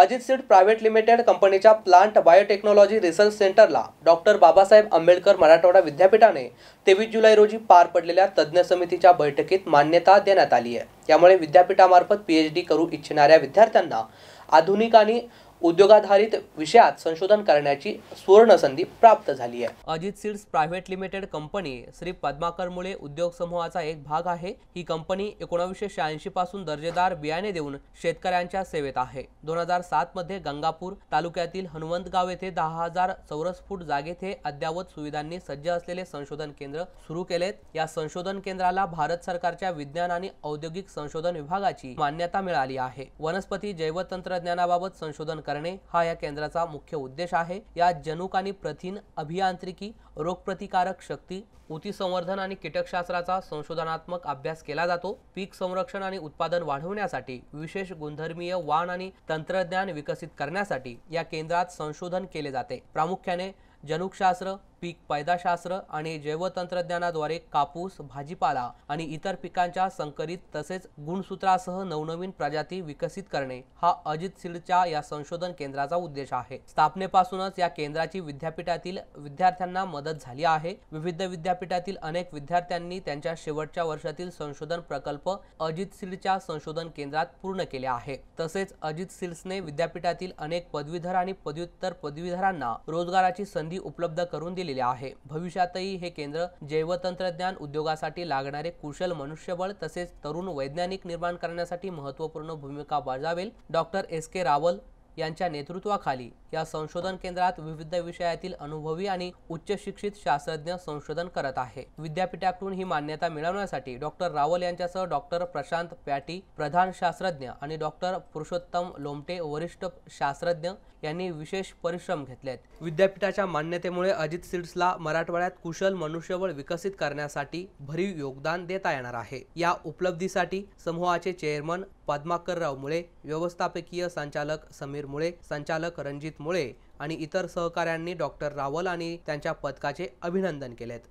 Ajit seed private limited कंपनीच्या plant biotechnology research सेंटरला doctor Babasaheb Ambedkar Marathwada विद्यापीठाने तेवीस जुलै रोजी पार पडलेल्या तज्ज्ञ समितीच्या बैठकीत मान्यता देण्यात आली आहे त्यामुळे विद्यापीठामार्फत डी करू इच्छिणाऱ्या विद्यार्थ्यांना आधुनिक आणि उद्योगाधारित विषयात संशोधन करण्याची सुवर्ण संधी प्राप्त झाली आहे Ajit seeds private limited company Shri Padmakar Mule उद्योग समूहाचा एक भाग आहे ही कंपनी एकोणावीसशे पासून दर्जेदार बियाणे देऊन शेतकऱ्यांच्या सेवेत आहे दोन हजार मध्ये गंगापूर तालुक्यातील गाव येथे दहा हजार चौरस फूट जागेत हे अद्यावत सुविधांनी सज्ज असलेले संशोधन केंद्र सुरू केलेत या संशोधन केंद्राला भारत सरकारच्या विज्ञान आणि औद्योगिक संशोधन विभागाची मान्यता मिळाली आहे वनस्पती जैवतंत्रज्ञानाबाबत संशोधन करणे हा या केंद्राचा मुख्य उद्देश आहे या जनुक आणि प्रथिन अभियांत्रिकी रोगप्रतिकारक शक्ती ऊती संवर्धन आणि कीटकशास्त्राचा संशोधनात्मक अभ्यास केला जातो पीक संरक्षण आणि उत्पादन वाढवण्यासाठी विशेष गुणधर्मीय वाण आणि तंत्रज्ञान विकसित करण्यासाठी या केंद्रात संशोधन केले जाते प्रामुख्याने जनुकशास्त्र पीक पैदाशास्त्र आणि जैवतंत्रज्ञानाद्वारे कापूस भाजीपाला आणि इतर पिकांच्या संकरित तसेच गुणसूत्रासह नवनवीन प्रजाती विकसित करणे हा अजित सिडच्या या संशोधन केंद्राचा उद्देश आहे स्थापनेपासूनच या केंद्राची विद्यापीठातील विद्यार्थ्यांना मदत झाली आहे विविध विद्यापीठातील अनेक विद्यार्थ्यांनी त्यांच्या शेवटच्या वर्षातील संशोधन प्रकल्प अजित सिडच्या संशोधन केंद्रात पूर्ण केले आहे तसेच अजित सिल्सने विद्यापीठातील अनेक पदवीधर आणि पदव्युत्तर पदवीधरांना रोजगाराची संधी संधी उपलब्ध करून दिलेली आहे भविष्यातही हे केंद्र जैवतंत्रज्ञान उद्योगासाठी लागणारे कुशल मनुष्यबळ तसेच तरुण वैज्ञानिक निर्माण करण्यासाठी महत्वपूर्ण भूमिका बजावेल डॉक्टर एस के रावल यांच्या नेतृत्वाखाली या संशोधन केंद्रात विविध विषयातील अनुभवी आणि उच्च शिक्षित शास्त्रज्ञ संशोधन करत आहे विद्यापीठाकडून ही मान्यता मिळवण्यासाठी डॉक्टर रावल यांच्यासह डॉक्टर प्रशांत पॅटी प्रधान शास्त्रज्ञ आणि डॉक्टर पुरुषोत्तम लोमटे वरिष्ठ शास्त्रज्ञ यांनी विशेष परिश्रम घेतलेत विद्यापीठाच्या मान्यतेमुळे अजित सीड्सला मराठवाड्यात कुशल मनुष्यबळ विकसित करण्यासाठी भरीव योगदान देता येणार आहे या उपलब्धीसाठी समूहाचे चेअरमन पद्माकरराव मुळे व्यवस्थापकीय संचालक समीर मुळे संचालक रणजित मुळे आणि इतर सहकाऱ्यांनी डॉक्टर रावल आणि त्यांच्या पदकाचे अभिनंदन केलेत